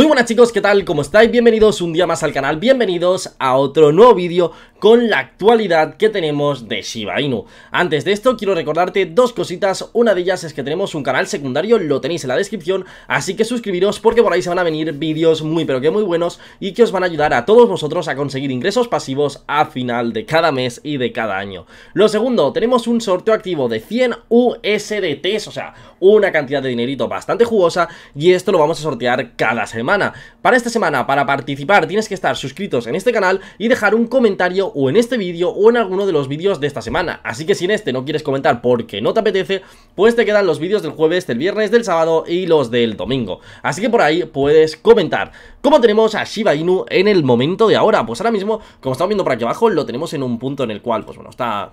Muy buenas chicos, ¿qué tal? ¿Cómo estáis? Bienvenidos un día más al canal, bienvenidos a otro nuevo vídeo con la actualidad que tenemos de Shiba Inu. Antes de esto quiero recordarte dos cositas, una de ellas es que tenemos un canal secundario, lo tenéis en la descripción, así que suscribiros porque por ahí se van a venir vídeos muy pero que muy buenos y que os van a ayudar a todos vosotros a conseguir ingresos pasivos a final de cada mes y de cada año. Lo segundo, tenemos un sorteo activo de 100 USDTs, o sea, una cantidad de dinerito bastante jugosa y esto lo vamos a sortear cada semana para esta semana, para participar, tienes que estar suscritos en este canal y dejar un comentario o en este vídeo o en alguno de los vídeos de esta semana. Así que si en este no quieres comentar porque no te apetece, pues te quedan los vídeos del jueves, del viernes, del sábado y los del domingo. Así que por ahí puedes comentar. ¿Cómo tenemos a Shiba Inu en el momento de ahora? Pues ahora mismo, como estamos viendo por aquí abajo, lo tenemos en un punto en el cual, pues bueno, está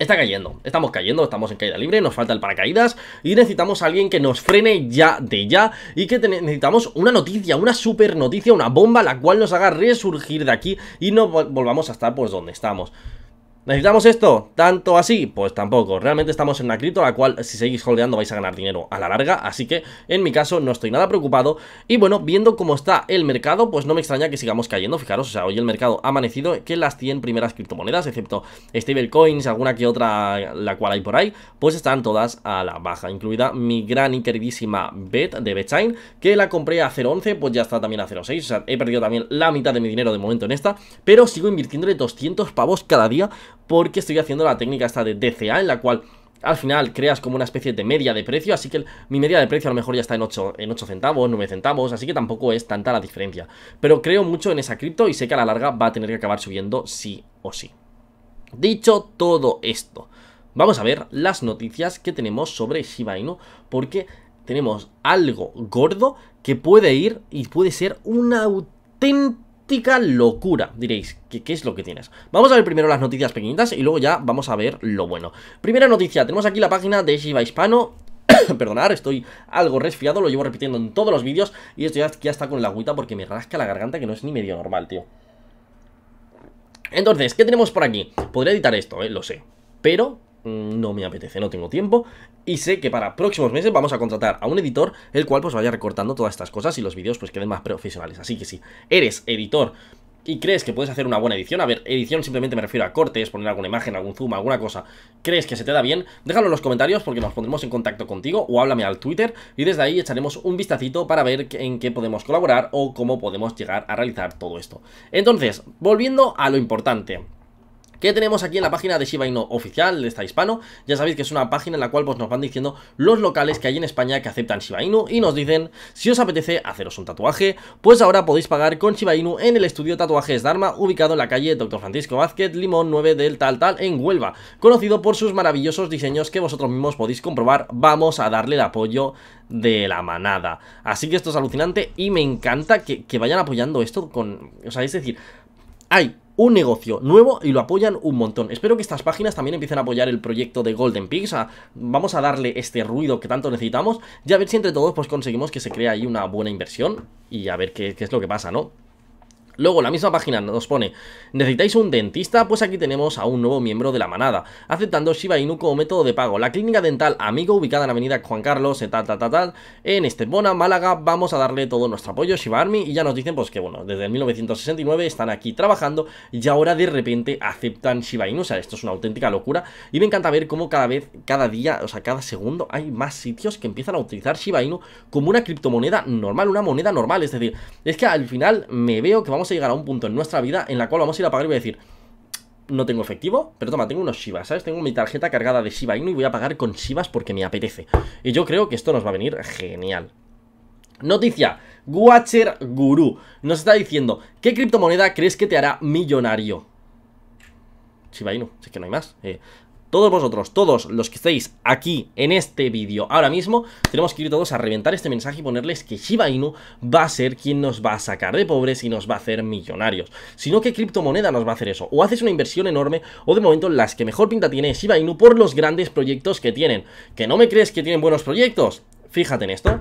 está cayendo. Estamos cayendo, estamos en caída libre, nos falta el paracaídas y necesitamos a alguien que nos frene ya de ya y que necesitamos una noticia, una super noticia, una bomba la cual nos haga resurgir de aquí y no volvamos a estar pues donde estamos. ¿Necesitamos esto? ¿Tanto así? Pues tampoco, realmente estamos en una cripto la cual si seguís holdeando vais a ganar dinero a la larga, así que en mi caso no estoy nada preocupado y bueno, viendo cómo está el mercado, pues no me extraña que sigamos cayendo, fijaros, o sea, hoy el mercado ha amanecido que las 100 primeras criptomonedas, excepto stablecoins, alguna que otra la cual hay por ahí, pues están todas a la baja, incluida mi gran y queridísima BET de BetChain, que la compré a 0.11, pues ya está también a 0.6, o sea, he perdido también la mitad de mi dinero de momento en esta, pero sigo invirtiéndole 200 pavos cada día porque estoy haciendo la técnica esta de DCA en la cual al final creas como una especie de media de precio, así que mi media de precio a lo mejor ya está en 8, en centavos, 9 centavos, así que tampoco es tanta la diferencia. Pero creo mucho en esa cripto y sé que a la larga va a tener que acabar subiendo sí o sí. Dicho todo esto, vamos a ver las noticias que tenemos sobre Shiba Inu, porque tenemos algo gordo que puede ir y puede ser una auténtico locura, diréis, ¿qué, ¿qué, es lo que tienes? Vamos a ver primero las noticias pequeñitas y luego ya vamos a ver lo bueno. Primera noticia, tenemos aquí la página de Shiva Hispano. Perdonar, estoy algo resfriado, lo llevo repitiendo en todos los vídeos y esto ya, está con la agüita porque me rasca la garganta que no es ni medio normal, tío. Entonces, ¿qué tenemos por aquí? Podría editar esto, eh, lo sé. Pero Mm, no me apetece, no tengo tiempo y sé que para próximos meses vamos a contratar a un editor el cual pues vaya recortando todas estas cosas y los vídeos pues queden más profesionales. Así que si eres editor y crees que puedes hacer una buena edición, a ver, edición simplemente me refiero a cortes, poner alguna imagen, algún zoom, alguna cosa, crees que se te da bien, déjalo en los comentarios porque nos pondremos en contacto contigo o háblame al Twitter y desde ahí echaremos un vistacito para ver en qué podemos colaborar o cómo podemos llegar a realizar todo esto. Entonces, volviendo a lo importante que tenemos aquí en la página de Shiba Inu oficial de esta hispano. Ya sabéis que es una página en la cual pues, nos van diciendo los locales que hay en España que aceptan Shiba Inu y nos dicen si os apetece haceros un tatuaje, pues ahora podéis pagar con Shiba Inu en el estudio Tatuajes Dharma ubicado en la calle Dr. Francisco Vázquez, Limón 9 del Tal Tal en Huelva, conocido por sus maravillosos diseños que vosotros mismos podéis comprobar. Vamos a darle el apoyo de la manada. Así que esto es alucinante y me encanta que, que vayan apoyando esto con... O sea, es decir, hay un negocio nuevo y lo apoyan un montón. Espero que estas páginas también empiecen a apoyar el proyecto de Golden Pigs. vamos a darle este ruido que tanto necesitamos y a ver si entre todos pues conseguimos que se crea ahí una buena inversión y a ver qué es lo que pasa, ¿no? Luego la misma página nos pone, ¿necesitáis un dentista? Pues aquí tenemos a un nuevo miembro de la manada, aceptando Shiba Inu como método de pago. La clínica dental Amigo, ubicada en Avenida Juan Carlos, eh, en Estepona, Málaga, vamos a darle todo nuestro apoyo, Shiba Army, y ya nos dicen pues que bueno, desde 1969 están aquí trabajando y ahora de repente aceptan Shiba Inu, o sea, esto es una auténtica locura y me encanta ver cómo cada vez, cada día, o sea, cada segundo hay más sitios que empiezan a utilizar Shiba Inu como una criptomoneda normal, una moneda normal, es decir, es que al final me veo que vamos llegar a un punto en nuestra vida en la cual vamos a ir a pagar y voy a decir, no tengo efectivo, pero toma, tengo unos Shivas, ¿sabes? Tengo mi tarjeta cargada de Shiba Inu y voy a pagar con Shivas porque me apetece. Y yo creo que esto nos va a venir genial. Noticia, Watcher Guru nos está diciendo, ¿qué criptomoneda crees que te hará millonario? Shiba Inu, si es que no hay más. Eh, todos vosotros, todos los que estáis aquí en este vídeo ahora mismo, tenemos que ir todos a reventar este mensaje y ponerles que Shiba Inu va a ser quien nos va a sacar de pobres y nos va a hacer millonarios. Sino que criptomoneda nos va a hacer eso. O haces una inversión enorme o de momento las que mejor pinta tiene Shiba Inu por los grandes proyectos que tienen. ¿Que no me crees que tienen buenos proyectos? Fíjate en esto.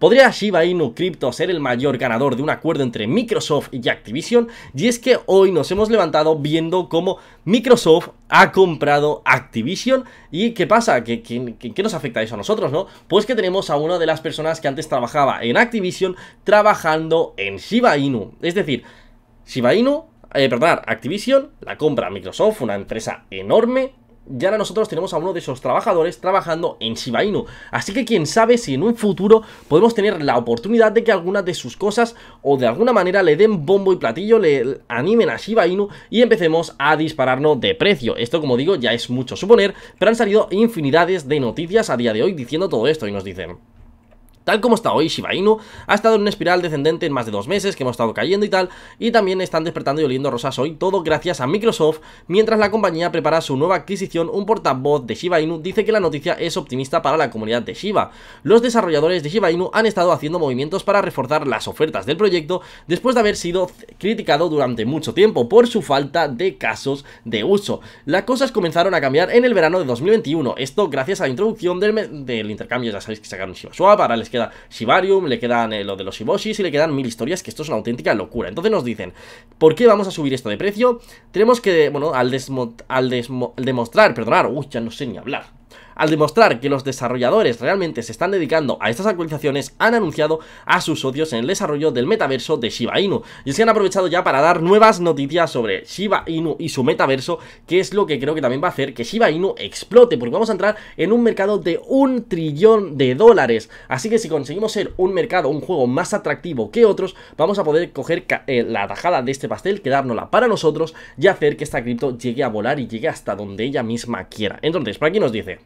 ¿Podría Shiba Inu Crypto ser el mayor ganador de un acuerdo entre Microsoft y Activision? Y es que hoy nos hemos levantado viendo cómo Microsoft ha comprado Activision y ¿qué pasa? ¿Qué, qué, nos afecta eso a nosotros, no? Pues que tenemos a una de las personas que antes trabajaba en Activision trabajando en Shiba Inu. Es decir, Shiba Inu eh, perdón, Activision la compra Microsoft, una empresa enorme, y ahora nosotros tenemos a uno de esos trabajadores trabajando en Shiba Inu. Así que quién sabe si en un futuro podemos tener la oportunidad de que algunas de sus cosas o de alguna manera le den bombo y platillo, le animen a Shiba Inu y empecemos a dispararnos de precio. Esto, como digo, ya es mucho suponer, pero han salido infinidades de noticias a día de hoy diciendo todo esto y nos dicen... Tal como está hoy, Shiba Inu ha estado en una espiral descendente en más de dos meses, que hemos estado cayendo y tal, y también están despertando y oliendo rosas hoy, todo gracias a Microsoft, mientras la compañía prepara su nueva adquisición, un portavoz de Shiba Inu dice que la noticia es optimista para la comunidad de Shiba. Los desarrolladores de Shiba Inu han estado haciendo movimientos para reforzar las ofertas del proyecto después de haber sido criticado durante mucho tiempo por su falta de casos de uso. Las cosas comenzaron a cambiar en el verano de 2021, esto gracias a la introducción del, del intercambio, ya sabéis que sacaron ShibaSwap, para les queda Shibarium, le quedan eh, lo de los Shiboshis y le quedan mil historias, que esto es una auténtica locura. Entonces nos dicen, ¿por qué vamos a subir esto de precio? Tenemos que, bueno, al, al, demostrar, perdonar, uy, ya no sé ni hablar al demostrar que los desarrolladores realmente se están dedicando a estas actualizaciones, han anunciado a sus socios en el desarrollo del metaverso de Shiba Inu. Y se han aprovechado ya para dar nuevas noticias sobre Shiba Inu y su metaverso, que es lo que creo que también va a hacer que Shiba Inu explote, porque vamos a entrar en un mercado de un trillón de dólares. Así que si conseguimos ser un mercado, un juego más atractivo que otros, vamos a poder coger eh, la tajada de este pastel, quedárnosla para nosotros y hacer que esta cripto llegue a volar y llegue hasta donde ella misma quiera. Entonces, por aquí nos dice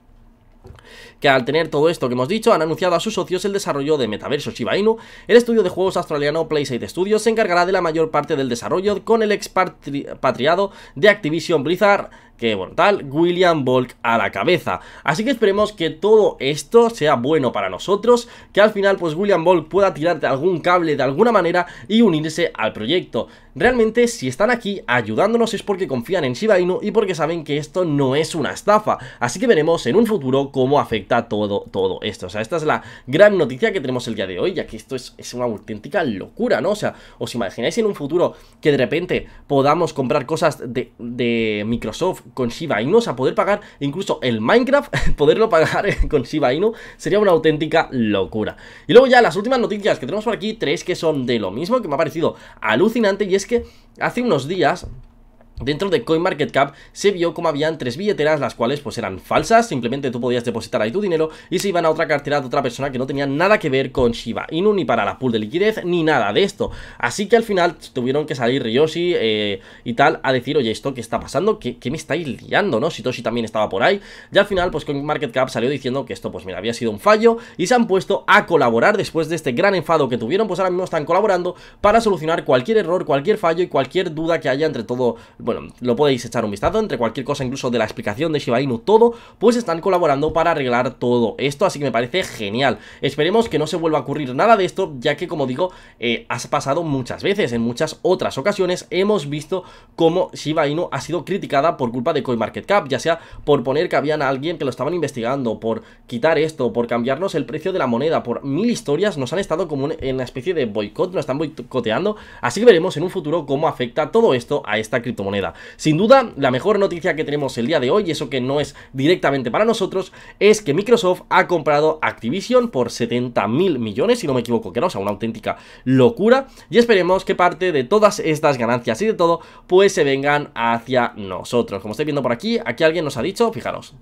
que al tener todo esto que hemos dicho, han anunciado a sus socios el desarrollo de Metaverso Shiba Inu. El estudio de juegos australiano PlaySide Studios se encargará de la mayor parte del desarrollo con el expatriado de Activision Blizzard, que, bueno, tal, William Volk a la cabeza. Así que esperemos que todo esto sea bueno para nosotros, que al final, pues, William Volk pueda tirarte algún cable de alguna manera y unirse al proyecto. Realmente, si están aquí ayudándonos es porque confían en Shiba Inu y porque saben que esto no es una estafa. Así que veremos en un futuro cómo afecta todo, todo esto. O sea, esta es la gran noticia que tenemos el día de hoy, ya que esto es, una auténtica locura, ¿no? O sea, ¿os imagináis en un futuro que de repente podamos comprar cosas de Microsoft con Shiba Inu, o sea, poder pagar incluso el Minecraft, poderlo pagar con Shiba Inu, sería una auténtica locura. Y luego ya las últimas noticias que tenemos por aquí, tres que son de lo mismo, que me ha parecido alucinante, y es que hace unos días... Dentro de CoinMarketCap se vio como habían tres billeteras, las cuales pues eran falsas, simplemente tú podías depositar ahí tu dinero y se iban a otra cartera de otra persona que no tenía nada que ver con Shiba Inu, ni para la pool de liquidez, ni nada de esto. Así que al final tuvieron que salir Ryoshi eh, y tal a decir, oye, ¿esto qué está pasando? ¿Qué, me estáis liando? ¿No? Sitoshi también estaba por ahí. Y al final pues CoinMarketCap salió diciendo que esto pues mira, había sido un fallo y se han puesto a colaborar después de este gran enfado que tuvieron, pues ahora mismo están colaborando para solucionar cualquier error, cualquier fallo y cualquier duda que haya entre todo bueno, lo podéis echar un vistazo, entre cualquier cosa, incluso de la explicación de Shiba Inu, todo, pues están colaborando para arreglar todo esto, así que me parece genial. Esperemos que no se vuelva a ocurrir nada de esto, ya que como digo, eh, ha has pasado muchas veces, en muchas otras ocasiones hemos visto cómo Shiba Inu ha sido criticada por culpa de CoinMarketCap, ya sea por poner que habían a alguien que lo estaban investigando, por quitar esto, por cambiarnos el precio de la moneda, por mil historias, nos han estado como en una especie de boicot, nos están boicoteando, así que veremos en un futuro cómo afecta todo esto a esta criptomoneda. Sin duda, la mejor noticia que tenemos el día de hoy, y eso que no es directamente para nosotros, es que Microsoft ha comprado Activision por 70 mil millones, si no me equivoco, que no, sea, una auténtica locura, y esperemos que parte de todas estas ganancias y de todo, pues se vengan hacia nosotros. Como estáis viendo por aquí, aquí alguien nos ha dicho, fijaros,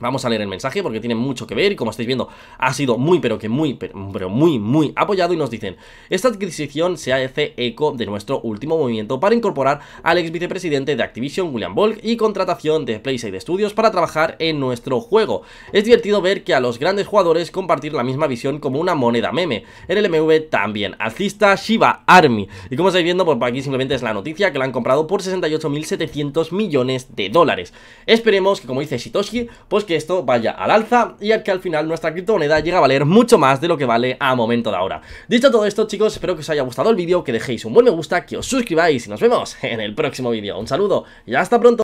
Vamos a leer el mensaje porque tiene mucho que ver y como estáis viendo ha sido muy pero que muy pero muy muy apoyado y nos dicen Esta adquisición se hace eco de nuestro último movimiento para incorporar al ex vicepresidente de Activision William Volk y contratación de Playside Studios para trabajar en nuestro juego Es divertido ver que a los grandes jugadores compartir la misma visión como una moneda meme En el MV también, alcista Shiba Army Y como estáis viendo por pues aquí simplemente es la noticia que la han comprado por 68.700 millones de dólares Esperemos que como dice Sitoshi pues que esto vaya al alza y al que al final nuestra criptomoneda llega a valer mucho más de lo que vale a momento de ahora. Dicho todo esto, chicos, espero que os haya gustado el vídeo, que dejéis un buen me gusta, que os suscribáis y nos vemos en el próximo vídeo. Un saludo y hasta pronto.